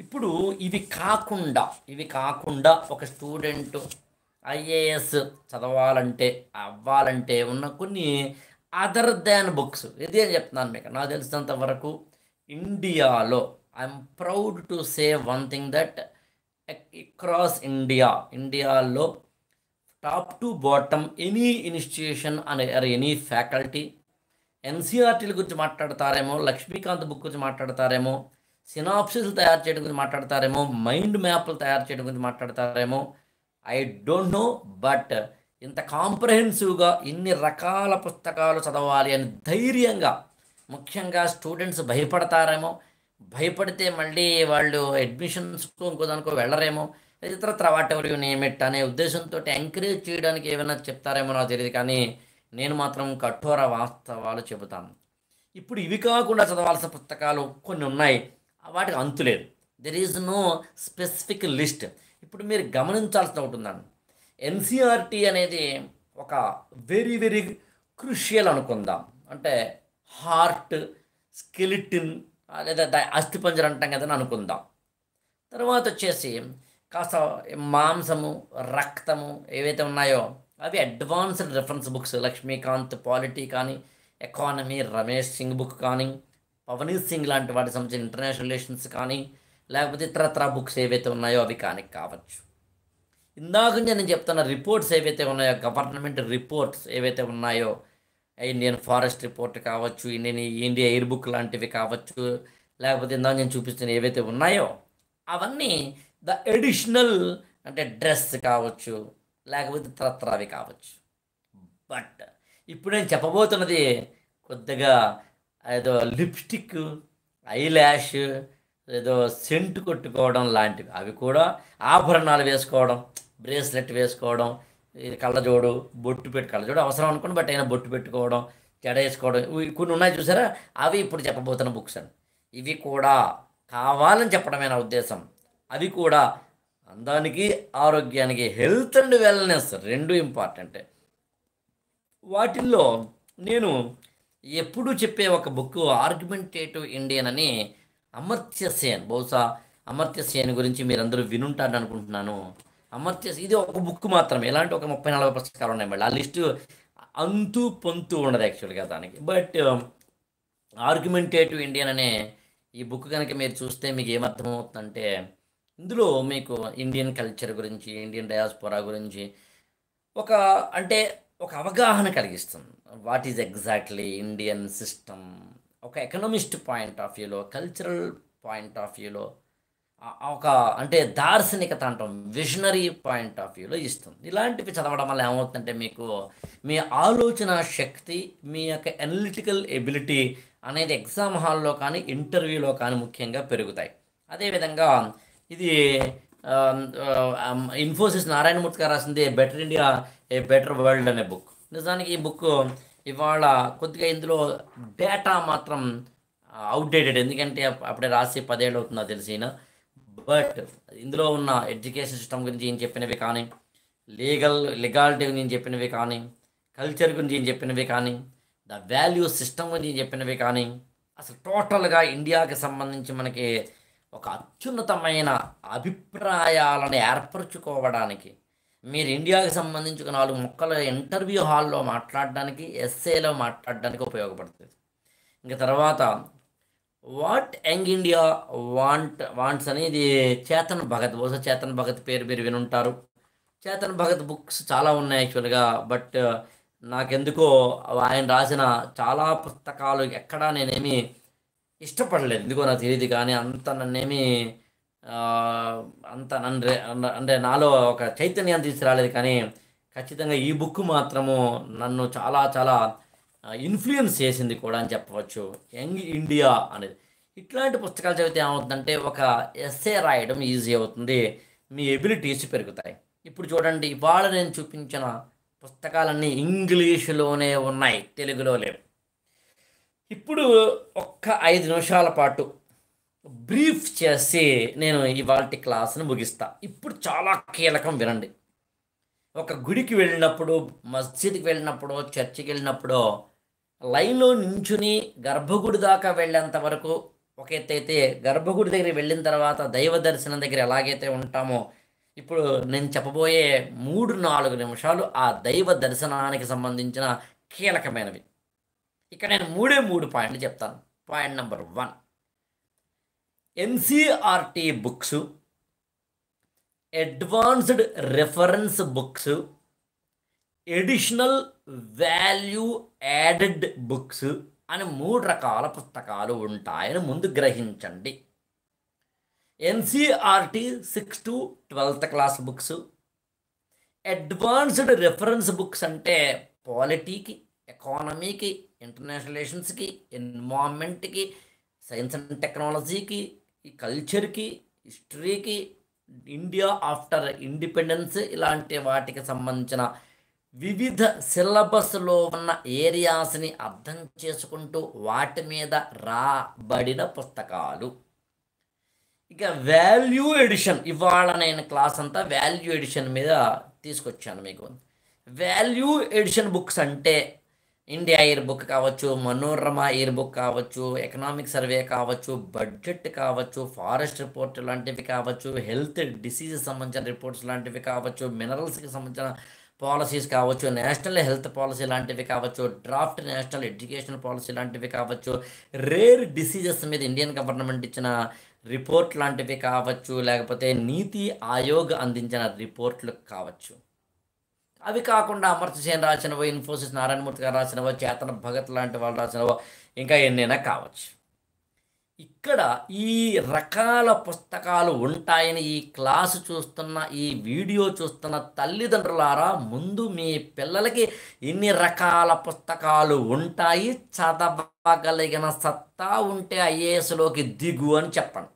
ఇప్పుడు ఇవి కాకుండా ఇవి కాకుండా ఒక స్టూడెంట్ ఐఏఎస్ చదవాలంటే అవ్వాలంటే ఉన్న కొన్ని అదర్ దాన్ బుక్స్ ఇదే చెప్తున్నాను మీకు నాకు తెలిసినంత వరకు ఇండియాలో I'm proud to say one thing that across India ఇండియాలో top to bottom any institution అనే ఎనీ ఫ్యాకల్టీ ఎన్సీఆర్టీల గురించి మాట్లాడతారేమో లక్ష్మీకాంత్ బుక్ గురించి మాట్లాడతారేమో సినాప్సిస్లు తయారు చేయడం గురించి మాట్లాడతారేమో మైండ్ మ్యాప్లు తయారు చేయడం గురించి మాట్లాడతారేమో ఐ డోంట్ నో బట్ ఇంత కాంప్రహెన్సివ్గా ఇన్ని రకాల పుస్తకాలు చదవాలి అని ధైర్యంగా ముఖ్యంగా స్టూడెంట్స్ భయపడతారేమో భయపడితే మళ్ళీ వాళ్ళు అడ్మిషన్స్ ఇంకో దానికో వెళ్ళరేమో ఇతరత్ర వాట్ ఎవరు నేమిట్ అనే ఉద్దేశంతో ఎంకరేజ్ చేయడానికి ఏమైనా చెప్తారేమో నాకు తెలియదు కానీ నేను మాత్రం కఠోర వాస్తవాలు చెబుతాను ఇప్పుడు ఇవి కాకుండా చదవాల్సిన పుస్తకాలు కొన్ని ఉన్నాయి వాటికి అంతు లేదు there is no specific list ఇప్పుడు మీరు గమనించాల్సిన ఉందండి ఎన్సీఆర్టీ e అనేది ఒక వెరీ వెరీ క్రుషియల్ అనుకుందాం అంటే హార్ట్ స్కెలిటిన్ లేదా అస్థిపంజర్ అంటాం కదని అనుకుందాం తర్వాత వచ్చేసి కాస్త మాంసము రక్తము ఏవైతే ఉన్నాయో అవి advanced reference books Laxmikanth polity కానీ ఎకానమీ రమేష్ సింగ్ బుక్ కానీ పవనీత్ సింగ్ లాంటి వాటికి సంబంధించిన ఇంటర్నేషనల్ రిలేషన్స్ కానీ లేకపోతే ఇతరత్ర బుక్స్ ఏవైతే ఉన్నాయో అవి కానీ కావచ్చు ఇందాక నేను చెప్తున్న రిపోర్ట్స్ ఏవైతే ఉన్నాయో గవర్నమెంట్ రిపోర్ట్స్ ఏవైతే ఉన్నాయో ఇండియన్ ఫారెస్ట్ రిపోర్ట్ కావచ్చు ఇండియన్ ఇండియా ఎయిర్ బుక్ లాంటివి కావచ్చు లేకపోతే ఇందాక నేను చూపిస్తున్న ఏవైతే ఉన్నాయో అవన్నీ ద ఎడిషనల్ అంటే డ్రెస్ కావచ్చు లేకపోతే తరతరావి కావచ్చు బట్ ఇప్పుడు నేను చెప్పబోతున్నది కొద్దిగా ఏదో లిప్స్టిక్ ఐ ల్యాష్ ఏదో సెంట్ కొట్టుకోవడం లాంటివి అవి కూడా ఆభరణాలు వేసుకోవడం బ్రేస్లెట్ వేసుకోవడం కళ్ళజోడు బొట్టు పెట్టి కళ్ళజోడు అవసరం అనుకోండి బట్ అయినా బొట్టు పెట్టుకోవడం జడ వేసుకోవడం కొన్ని ఉన్నాయి చూసారా అవి ఇప్పుడు చెప్పబోతున్న బుక్స్ అని ఇవి కూడా కావాలని చెప్పడమైన ఉద్దేశం అవి కూడా అందానికి ఆరోగ్యానికి హెల్త్ అండ్ వెల్నెస్ రెండు ఇంపార్టెంటే వాటిల్లో నేను ఎప్పుడూ చెప్పే ఒక బుక్ ఆర్గ్యుమెంటేటివ్ ఇండియన్ అని అమర్త్య సేన్ బహుశా అమర్త్య సేన్ గురించి మీరందరూ వినుంటారని అనుకుంటున్నాను అమర్త్య ఇది ఒక బుక్ మాత్రమే ఇలాంటి ఒక ముప్పై నాలుగు పుస్తకాలు ఉన్నాయి మళ్ళీ ఆ లిస్టు అంతు పొంతు ఉండదు యాక్చువల్గా దానికి బట్ ఆర్గ్యుమెంటేటివ్ ఇండియన్ అనే ఈ బుక్ కనుక మీరు చూస్తే మీకు ఏమర్థమవుతుందంటే ఇందులో మీకు ఇండియన్ కల్చర్ గురించి ఇండియన్ డయాస్పోరా గురించి ఒక అంటే ఒక అవగాహన కలిగిస్తుంది what is exactly Indian system ఒక ఎకనమిస్ట్ పాయింట్ ఆఫ్ వ్యూలో కల్చరల్ పాయింట్ ఆఫ్ వ్యూలో ఒక అంటే దార్శనికత అంటాం విజనరీ పాయింట్ ఆఫ్ వ్యూలో ఇస్తుంది ఇలాంటివి చదవడం వల్ల ఏమవుతుందంటే మీకు మీ ఆలోచన శక్తి మీ యొక్క ఎనలిటికల్ ఎబిలిటీ అనేది ఎగ్జామ్ హాల్లో కానీ ఇంటర్వ్యూలో కానీ ముఖ్యంగా పెరుగుతాయి అదేవిధంగా ఇది ఇన్ఫోసిస్ నారాయణమూర్తి గారు రాసింది better India a better world అనే బుక్ నిజానికి ఈ బుక్ ఇవాళ కొద్దిగా ఇందులో డేటా మాత్రం అవుట్డేటెడ్ ఎందుకంటే అప్పుడే రాసి పదేళ్ళు అవుతుందో తెలిసిన బట్ ఇందులో ఉన్న ఎడ్యుకేషన్ సిస్టమ్ గురించి ఏం చెప్పినవి కానీ లీగల్ లీగాలిటీ గురించి చెప్పినవి కానీ కల్చర్ గురించి ఏం చెప్పినవి కానీ ద వాల్యూ సిస్టమ్ గురించి చెప్పినవి కానీ అసలు టోటల్గా ఇండియాకి సంబంధించి మనకి ఒక అత్యున్నతమైన అభిప్రాయాలను ఏర్పరచుకోవడానికి మీరు ఇండియాకి సంబంధించి నాలుగు మొక్కల ఇంటర్వ్యూ హాల్లో మాట్లాడడానికి ఎస్ఏలో మాట్లాడడానికి ఉపయోగపడుతుంది ఇంకా తర్వాత what young India want wants అనేది చేతన్ భగత్ బహుశా చేతన్ భగత్ పేరు మీరు వినుంటారు చేతన్ భగత్ బుక్స్ చాలా ఉన్నాయి యాక్చువల్గా బట్ నాకెందుకో ఆయన రాసిన చాలా పుస్తకాలు ఎక్కడా నేనేమి ఇష్టపడలేదు ఎందుకో నాకు తెలియదు కానీ అంత నన్నేమి అంత నన్ను అంటే నాలో ఒక చైతన్యాన్ని తీసుకురాలేదు కానీ ఖచ్చితంగా ఈ బుక్ మాత్రము నన్ను చాలా చాలా ఇన్ఫ్లుయెన్స్ చేసింది కూడా అని చెప్పవచ్చు యంగ్ ఇండియా అనేది ఇట్లాంటి పుస్తకాలు చదివితే ఏమవుతుందంటే ఒక ఎస్ఏ రాయడం ఈజీ అవుతుంది మీ ఎబిలిటీస్ పెరుగుతాయి ఇప్పుడు చూడండి ఇవాళ నేను చూపించిన పుస్తకాలన్నీ ఇంగ్లీషులోనే ఉన్నాయి తెలుగులో లేవు ఇప్పుడు ఒక్క ఐదు నిమిషాల పాటు బ్రీఫ్ చేసి నేను ఇవాళ క్లాస్ను ముగిస్తా ఇప్పుడు చాలా కీలకం వినండి ఒక గుడికి వెళ్ళినప్పుడు మస్జిద్కి వెళ్ళినప్పుడు చర్చికి వెళ్ళినప్పుడు లైన్లో నించుని గర్భగుడి దాకా వెళ్ళేంత వరకు ఒక అయితే గర్భగుడి దగ్గర వెళ్ళిన తర్వాత దైవ దర్శనం దగ్గర ఎలాగైతే ఉంటామో ఇప్పుడు నేను చెప్పబోయే మూడు నాలుగు నిమిషాలు ఆ దైవ దర్శనానికి సంబంధించిన కీలకమైనవి ఇక్కడ నేను మూడే మూడు పాయింట్లు చెప్తాను point number one NCERT books advanced reference books additional value added books అని మూడు రకాల పుస్తకాలు ఉంటాయని ముందు గ్రహించండి NCERT six to twelfth class books advanced reference books అంటే పాలిటీకి ఎకానమీకి ఇంటర్నేషనల్ రిలేషన్స్కి ఎన్వామెంట్కి సైన్స్ అండ్ టెక్నాలజీకి ఈ కల్చర్కి హిస్టరీకి ఇండియా ఆఫ్టర్ ఇండిపెండెన్స్ ఇలాంటి వాటికి సంబంధించిన వివిధ సిలబస్లో ఉన్న ఏరియాస్ని అర్థం చేసుకుంటూ వాటి మీద రాబడిన పుస్తకాలు ఇక వాల్యూ ఎడిషన్ ఇవాళ నేను క్లాస్ అంతా వాల్యూ ఎడిషన్ మీద తీసుకొచ్చాను మీకు వాల్యూ ఎడిషన్ బుక్స్ అంటే ఇండియా ఇయర్ బుక్ కావచ్చు మనోరమ ఇయర్ బుక్ కావచ్చు ఎకనామిక్ సర్వే కావచ్చు బడ్జెట్ కావచ్చు ఫారెస్ట్ రిపోర్ట్ లాంటివి కావచ్చు హెల్త్ డిసీజెస్ సంబంధించిన రిపోర్ట్స్ లాంటివి కావచ్చు మినరల్స్కి సంబంధించిన పాలసీస్ కావచ్చు నేషనల్ హెల్త్ పాలసీ లాంటివి కావచ్చు డ్రాఫ్ట్ నేషనల్ ఎడ్యుకేషన్ పాలసీ లాంటివి కావచ్చు రేర్ డిసీజెస్ మీద ఇండియన్ గవర్నమెంట్ ఇచ్చిన రిపోర్ట్ లాంటివి కావచ్చు లేకపోతే నీతి ఆయోగ్ అందించిన రిపోర్ట్లు కావచ్చు అవి కాకుండా అమర్త్యసేన్ రాసినవో ఇన్ఫోసిస్ నారాయణమూర్తి గారు రాసినవో చేతన భగత్ లాంటి వాళ్ళు రాసినవో ఇంకా ఎన్నైనా కావచ్చు ఇక్కడ ఈ రకాల పుస్తకాలు ఉంటాయని ఈ క్లాసు చూస్తున్న ఈ వీడియో చూస్తున్న తల్లిదండ్రులారా ముందు మీ పిల్లలకి ఇన్ని రకాల పుస్తకాలు ఉంటాయి చదవగలిగిన సత్తా ఉంటే ఐఏఎస్లోకి దిగు అని చెప్పండి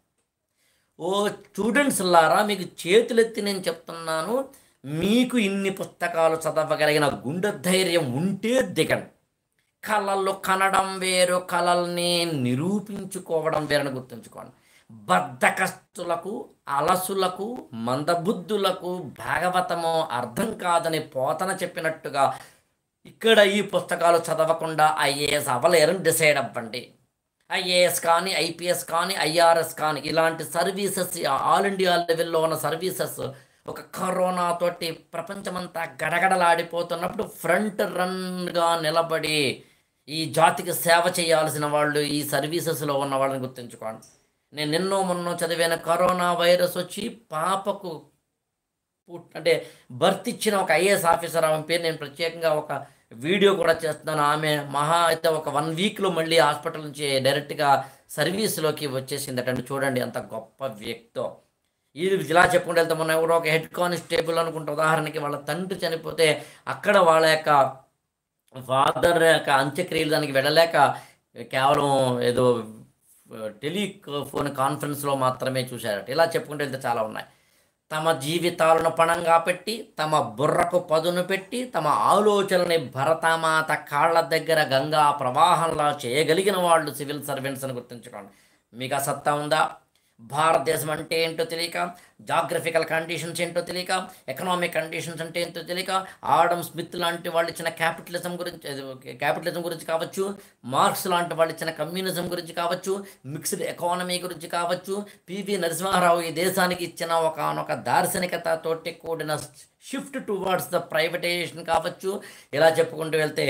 ఓ స్టూడెంట్స్ లారా మీకు చేతులెత్తి నేను చెప్తున్నాను మీకు ఇన్ని పుస్తకాలు చదవగలిగిన గుండె ధైర్యం ఉంటే దిగండి కళలు కనడం వేరు కళల్ని నిరూపించుకోవడం వేరని గుర్తుంచుకోండి బద్ధకస్తులకు అలసులకు మందబుద్ధులకు భాగవతము అర్థం కాదని పోతన చెప్పినట్టుగా ఇక్కడ ఈ పుస్తకాలు చదవకుండా ఐఏఎస్ అవ్వలేరని డిసైడ్ అవ్వండి ఐఏఎస్ కానీ ఐపీఎస్ కానీ ఐఆర్ఎస్ కానీ ఇలాంటి సర్వీసెస్ ఆల్ ఇండియా లెవెల్లో ఉన్న సర్వీసెస్ ఒక కరోనా తోటి ప్రపంచమంతా గడగడలాడిపోతున్నప్పుడు ఫ్రంట్ రన్గా నిలబడి ఈ జాతికి సేవ చేయాల్సిన వాళ్ళు ఈ సర్వీసెస్లో ఉన్న వాళ్ళని గుర్తుంచుకోండి నేను నిన్నో మొన్నో చదివిన కరోనా వైరస్ వచ్చి పాపకు అంటే బర్త్ ఇచ్చిన ఒక ఐఏఎస్ ఆఫీసర్ ఆమె పేరు నేను ప్రత్యేకంగా ఒక వీడియో కూడా చేస్తున్నాను ఆమె మహా అయితే ఒక వన్ వీక్లో మళ్ళీ హాస్పిటల్ నుంచి డైరెక్ట్గా సర్వీస్లోకి వచ్చేసిందటండి చూడండి ఎంత గొప్ప వ్యక్తో ఇది ఇలా చెప్పుకుంటూ వెళ్తాం మొన్న కూడా ఒక హెడ్ కానిస్టేబుల్ అనుకుంటే ఉదాహరణకి వాళ్ళ తండ్రి చనిపోతే అక్కడ వాళ్ళ యొక్క ఫాదర్ యొక్క అంత్యక్రియలు దానికి వెళ్ళలేక కేవలం ఏదో టెలిఫోన్ కాన్ఫరెన్స్లో మాత్రమే చూశారట ఇలా చెప్పుకుంటూ వెళ్తే చాలా ఉన్నాయి తమ జీవితాలను పణంగా పెట్టి తమ బుర్రకు పదును పెట్టి తమ ఆలోచనని భరతమాత కాళ్ళ దగ్గర గంగా ప్రవాహంలా చేయగలిగిన వాళ్ళు సివిల్ సర్వెంట్స్ అని గుర్తుంచుకోండి మీకు ఆ సత్తా ఉందా भारत देश अंटेट జాగ్రఫికల్ కండిషన్స్ ఏంటో తెలియక ఎకనామిక్ కండిషన్స్ అంటే ఏంటో తెలియక ఆడమ్ స్మిత్ లాంటి వాళ్ళు ఇచ్చిన క్యాపిటలిజం గురించి క్యాపిటలిజం గురించి కావచ్చు మార్క్స్ లాంటి వాళ్ళు ఇచ్చిన కమ్యూనిజం గురించి కావచ్చు మిక్స్డ్ ఎకానమీ గురించి కావచ్చు పివి నరసింహారావు ఈ దేశానికి ఇచ్చిన ఒకనొక దార్శనికతతోటి కూడిన షిఫ్ట్ టువార్డ్స్ ద ప్రైవేటైజేషన్ కావచ్చు ఇలా చెప్పుకుంటూ వెళ్తే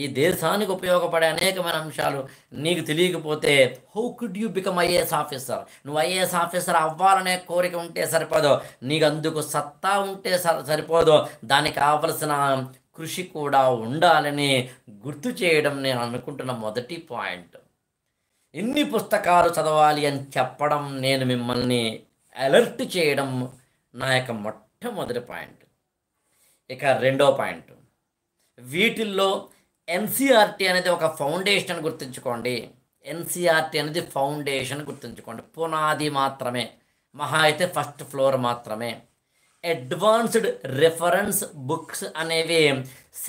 ఈ దేశానికి ఉపయోగపడే అనేకమైన అంశాలు నీకు తెలియకపోతే how could you become IAS officer నువ్వు ఐఏఎస్ ఆఫీసర్ అవ్వాలనే కోరిక ఉంటే ఉంటే సరిపోదు నీకు అందుకు సత్తా ఉంటే సరిపోదు దానికి కావలసిన కృషి కూడా ఉండాలని గుర్తు చేయడం నేను అనుకుంటున్న మొదటి పాయింట్ ఎన్ని పుస్తకాలు చదవాలి అని చెప్పడం నేను మిమ్మల్ని అలర్ట్ చేయడం నా యొక్క మొట్టమొదటి పాయింట్ ఇక రెండో పాయింట్ వీటిల్లో ఎన్సీఆర్టీ అనేది ఒక ఫౌండేషన్ గుర్తుంచుకోండి ఎన్సీఆర్టీ అనేది ఫౌండేషన్ గుర్తుంచుకోండి పునాది మాత్రమే మహా అయితే ఫస్ట్ ఫ్లోర్ మాత్రమే అడ్వాన్స్డ్ రిఫరెన్స్ బుక్స్ అనేవి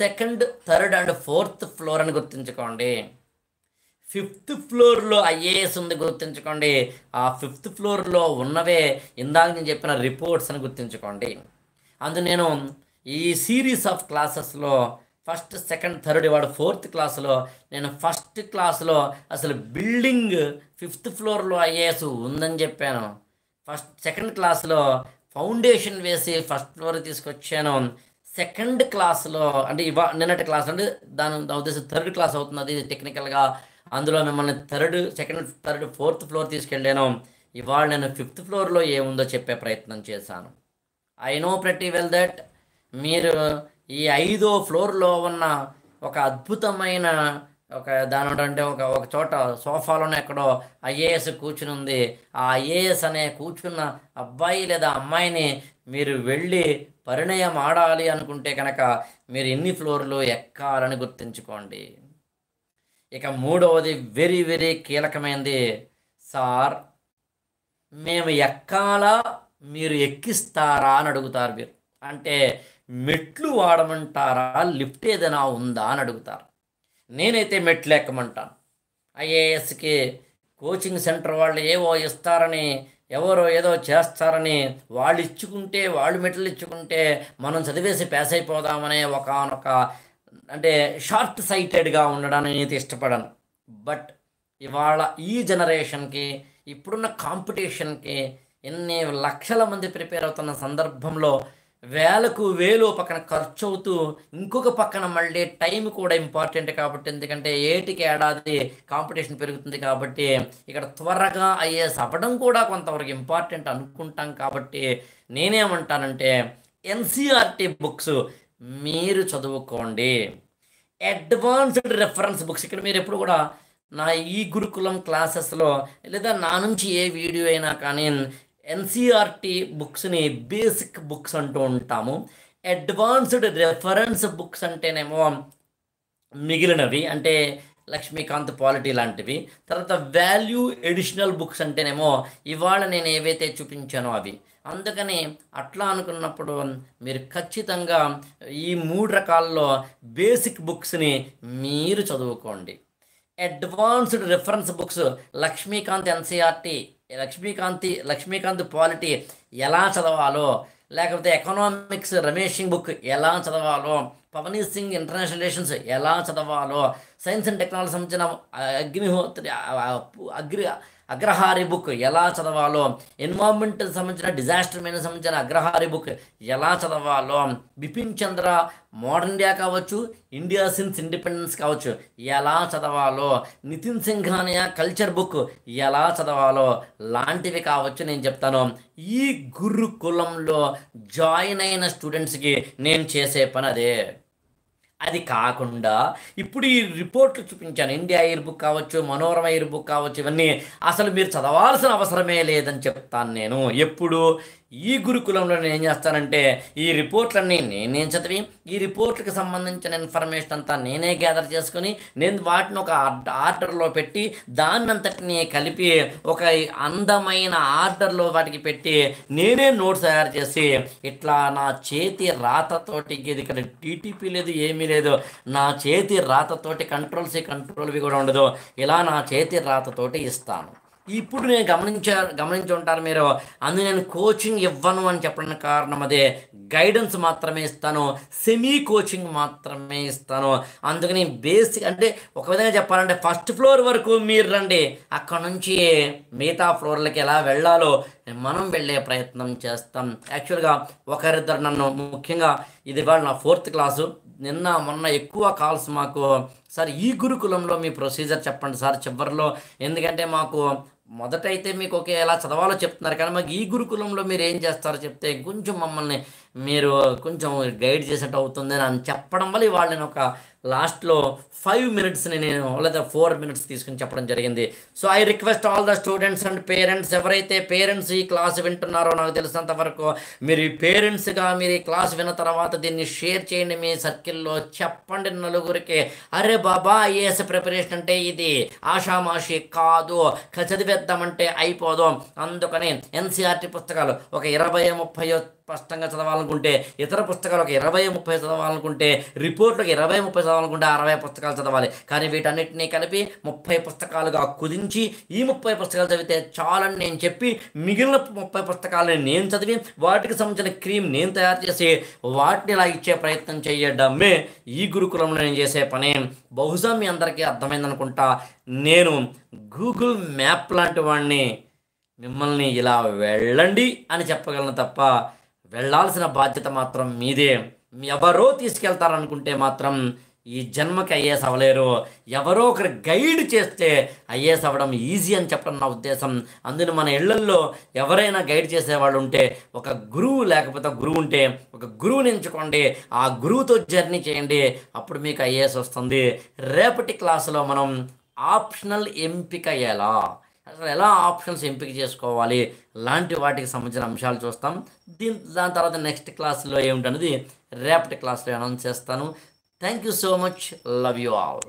second third and fourth floor అని గుర్తుంచుకోండి ఫిఫ్త్ ఫ్లోర్లో ఐఏఎస్ ఉంది గుర్తుంచుకోండి ఆ ఫిఫ్త్ ఫ్లోర్లో ఉన్నవే ఇందాక నేను చెప్పిన రిపోర్ట్స్ అని గుర్తుంచుకోండి అందు నేను ఈ సిరీస్ ఆఫ్ క్లాసెస్లో ఫస్ట్ సెకండ్ థర్డ్ వాడు ఫోర్త్ క్లాస్లో నేను ఫస్ట్ క్లాస్లో అసలు బిల్డింగ్ ఫిఫ్త్ ఫ్లోర్లో ఐఏఎస్ ఉందని చెప్పాను ఫస్ట్ సెకండ్ క్లాస్లో ఫౌండేషన్ వేసి ఫస్ట్ ఫ్లోర్ తీసుకొచ్చాను సెకండ్ క్లాస్లో అంటే ఇవా నిన్నటి క్లాస్ అంటే దాని ఉద్దేశం థర్డ్ క్లాస్ అవుతుంది టెక్నికల్గా అందులో మిమ్మల్ని third second third fourth floor తీసుకెళ్ళాను ఇవాళ నేను ఫిఫ్త్ ఫ్లోర్లో ఏముందో చెప్పే ప్రయత్నం చేశాను ఐ నో ప్రతి వెల్ దట్ మీరు ఈ ఐదో ఫ్లోర్లో ఉన్న ఒక అద్భుతమైన ఒక దాని అంటే ఒక ఒక చోట సోఫాలోనే ఎక్కడో ఐఏఎస్ కూర్చుని ఉంది ఆ ఐఏఎస్ అనే కూర్చున్న అబ్బాయి లేదా అమ్మాయిని మీరు వెళ్ళి పరిణయం ఆడాలి అనుకుంటే కనుక మీరు ఎన్ని ఫ్లోర్లు ఎక్కాలని గుర్తుంచుకోండి ఇక మూడవది వెరీ వెరీ కీలకమైనది సార్ మేము ఎక్కాలా మీరు ఎక్కిస్తారా అని అడుగుతారు మీరు అంటే మెట్లు వాడమంటారా లిఫ్ట్ ఏదైనా ఉందా అని అడుగుతారు నేనైతే మెట్లు ఐఏఎస్కి కోచింగ్ సెంటర్ వాళ్ళు ఏవో ఇస్తారని ఎవరో ఏదో చేస్తారని వాళ్ళు ఇచ్చుకుంటే వాళ్ళు మెట్లు ఇచ్చుకుంటే మనం చదివేసి పాస్ అయిపోదామనే ఒకనొక అంటే షార్ట్ సైటెడ్గా ఉండడానికి నేను ఇష్టపడను బట్ ఇవాళ ఈ జనరేషన్కి ఇప్పుడున్న కాంపిటీషన్కి ఎన్ని లక్షల మంది ప్రిపేర్ అవుతున్న సందర్భంలో వేలకు వేలు పక్కన ఖర్చు అవుతూ ఇంకొక పక్కన మళ్ళీ టైం కూడా ఇంపార్టెంట్ కాబట్టి ఎందుకంటే ఏటికి ఏడాది కాంపిటీషన్ పెరుగుతుంది కాబట్టి ఇక్కడ త్వరగా ఐఏఎస్ అవ్వడం కూడా కొంతవరకు ఇంపార్టెంట్ అనుకుంటాం కాబట్టి నేనేమంటానంటే ఎన్సీఆర్టీ బుక్స్ మీరు చదువుకోండి అడ్వాన్స్డ్ రెఫరెన్స్ బుక్స్ ఇక్కడ మీరు ఎప్పుడు కూడా నా ఈ గురుకులం క్లాసెస్లో లేదా నా నుంచి ఏ వీడియో అయినా కానీ ఎన్సీఆర్టీ బుక్స్ని బేసిక్ బుక్స్ అంటూ ఉంటాము అడ్వాన్స్డ్ రెఫరెన్స్ బుక్స్ అంటేనేమో మిగిలినవి అంటే లక్ష్మీకాంత్ పాలిటీ లాంటివి తర్వాత వాల్యూ ఎడిషనల్ బుక్స్ అంటేనేమో ఇవాళ నేను ఏవైతే చూపించానో అవి అందుకని అట్లా అనుకున్నప్పుడు మీరు ఖచ్చితంగా ఈ మూడు రకాల్లో బేసిక్ బుక్స్ని మీరు చదువుకోండి advanced reference books Laxmikanth NCERT లక్ష్మీకాంతి లక్ష్మీకాంత్ పాలిటీ ఎలా చదవాలో లేకపోతే ఎకనామిక్స్ రమేష్ సింగ్ బుక్ ఎలా చదవాలో పవనీ సింగ్ ఇంటర్నేషనల్ రిలేషన్స్ ఎలా చదవాలో సైన్స్ అండ్ టెక్నాలజీ సంబంధించిన అగ్నిహోత్రి అగ్ని అగ్రహారి బుక్ ఎలా చదవాలో ఎన్వైర్న్మెంట్ సంబంధించిన డిజాస్టర్ మీద సంబంధించిన అగ్రహారి బుక్ ఎలా చదవాలో బిపిన్ చంద్ర మోడర్న్ ఇండియా కావచ్చు ఇండియా సిన్స్ ఇండిపెండెన్స్ కావచ్చు ఎలా చదవాలో నితిన్ సింఘానియా కల్చర్ బుక్ ఎలా చదవాలో లాంటివి కావచ్చు నేను చెప్తాను ఈ గురుకులంలో జాయిన్ అయిన స్టూడెంట్స్కి నేను చేసే పని అదే అది కాకుండా ఇప్పుడు ఈ రిపోర్ట్లు చూపించాను ఇండియా ఎయిర్ బుక్ కావచ్చు మనోరమ ఎయిర్ బుక్ కావచ్చు ఇవన్నీ అసలు మీరు చదవాల్సిన అవసరమే లేదని చెప్తాను నేను ఎప్పుడు ఈ గురుకులంలో నేను ఏం చేస్తానంటే ఈ రిపోర్ట్లన్నీ నేనే చదివి ఈ రిపోర్ట్లకు సంబంధించిన ఇన్ఫర్మేషన్ అంతా నేనే గ్యాదర్ చేసుకుని నేను వాటిని ఒక ఆర్డర్లో పెట్టి దాన్నంతటిని కలిపి ఒక అందమైన ఆర్డర్లో వాటికి పెట్టి నేనే నోట్స్ తయారు చేసి ఇట్లా నా చేతి రాతతోటి ఇది ఇక్కడ టీటీపీ లేదు ఏమీ లేదు నా చేతి రాతతోటి కంట్రోల్ సి కంట్రోల్ కూడా ఉండదు ఇలా నా చేతి రాతతోటి ఇస్తాను ఇప్పుడు నేను గమనించారు గమనించి ఉంటారు మీరు అందు నేను కోచింగ్ ఇవ్వను అని చెప్పడానికి కారణం అదే గైడెన్స్ మాత్రమే ఇస్తాను సెమీ కోచింగ్ మాత్రమే ఇస్తాను అందుకని బేసిక్ అంటే ఒక విధంగా చెప్పాలంటే ఫస్ట్ ఫ్లోర్ వరకు మీరు రండి అక్కడ నుంచి మిగతా ఫ్లోర్లకి ఎలా వెళ్ళాలో మనం వెళ్ళే ప్రయత్నం చేస్తాం యాక్చువల్గా ఒకరిద్దరు నన్ను ముఖ్యంగా ఇది వాళ్ళ నా ఫోర్త్ క్లాసు నిన్న మొన్న ఎక్కువ కాల్స్ మాకు సార్ ఈ గురుకులంలో మీ ప్రొసీజర్ చెప్పండి సార్ చివరిలో ఎందుకంటే మాకు మొదటైతే మీకు ఒకే ఎలా చదవాలో చెప్తున్నారు కానీ మాకు ఈ గురుకులంలో మీరు ఏం చేస్తారో చెప్తే కొంచెం మమ్మల్ని మీరు కొంచెం గైడ్ చేసినట్టు అవుతుంది అని చెప్పడం వల్ల ఇవాళ నేను ఒక లాస్ట్లో ఫైవ్ మినిట్స్ని నేను లేదా ఫోర్ మినిట్స్ తీసుకుని చెప్పడం జరిగింది so I request all the students and parents ఎవరైతే పేరెంట్స్ ఈ క్లాస్ వింటున్నారో నాకు తెలిసినంత వరకు మీరు ఈ పేరెంట్స్గా మీరు ఈ క్లాస్ విన్న తర్వాత దీన్ని షేర్ చేయండి మీ సర్కిల్లో చెప్పండి నలుగురికి అరే బాబా ఐఏఎస్ ప్రిపరేషన్ అంటే ఇది ఆషామాషి కాదు చదివేద్దామంటే అయిపోదు అందుకని ఎన్సీఆర్టీ పుస్తకాలు ఒక ఇరవై ముప్పై స్పష్టంగా చదవాలనుకుంటే ఇతర పుస్తకాలు ఒక ఇరవై ముప్పై చదవాలనుకుంటే రిపోర్ట్లకు ఇరవై ముప్పై చదవాలి చదవాలనుకుంటే అరవై పుస్తకాలు చదవాలి కానీ వీటన్నిటినీ కలిపి ముప్పై పుస్తకాలుగా కుదించి ఈ ముప్పై పుస్తకాలు చదివితే చాలని నేను చెప్పి మిగిలిన ముప్పై పుస్తకాలని నేను చదివి వాటికి సంబంధించిన క్రీమ్ నేను తయారు చేసి వాటిని ఇలా ఇచ్చే ప్రయత్నం చేయడమే ఈ గురుకులంలో నేను చేసే పని బహుశా మీ అందరికీ అర్థమైందనుకుంటా నేను గూగుల్ మ్యాప్ లాంటి వాడిని మిమ్మల్ని ఇలా వెళ్ళండి అని చెప్పగలను తప్ప వెళ్ళాల్సిన బాధ్యత మాత్రం మీదే ఎవరో తీసుకెళ్తారనుకుంటే మాత్రం ఈ జన్మకి ఐఏఎస్ అవ్వలేరు ఎవరో ఒకరు గైడ్ చేస్తే ఐఏఎస్ అవ్వడం ఈజీ అని చెప్పడం నా ఉద్దేశం అందులో మన ఇళ్లల్లో ఎవరైనా గైడ్ చేసేవాళ్ళు ఉంటే ఒక గురువు లేకపోతే గురువు ఉంటే ఒక గురువుని ఎంచుకోండి ఆ గురువుతో జర్నీ చేయండి అప్పుడు మీకు ఐఏఎస్ వస్తుంది రేపటి క్లాసులో మనం ఆప్షనల్ ఎంపిక ఎలా అసలు ఎలా ఆప్షన్స్ ఎంపిక చేసుకోవాలి లాంటి వాటికి సంబంధించిన అంశాలు చూస్తాం దీని దాని తర్వాత నెక్స్ట్ క్లాస్లో ఏమిటనేది రేపటి క్లాస్లో అనౌన్స్ చేస్తాను Thank you so much. Love you all.